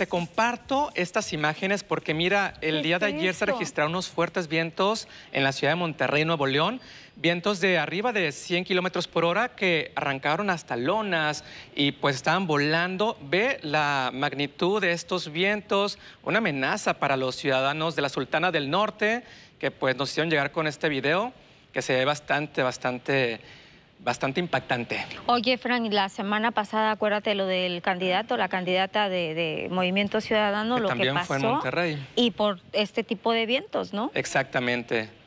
te comparto estas imágenes porque mira, el día de ayer se registraron unos fuertes vientos en la ciudad de Monterrey, Nuevo León, vientos de arriba de 100 kilómetros por hora que arrancaron hasta lonas y pues estaban volando. Ve la magnitud de estos vientos, una amenaza para los ciudadanos de la Sultana del Norte que pues nos hicieron llegar con este video que se ve bastante, bastante bastante impactante. Oye, Fran, la semana pasada, acuérdate lo del candidato, la candidata de, Movimiento Ciudadano, que lo que pasó. Fue en Monterrey. Y por este tipo de vientos, ¿no? Exactamente.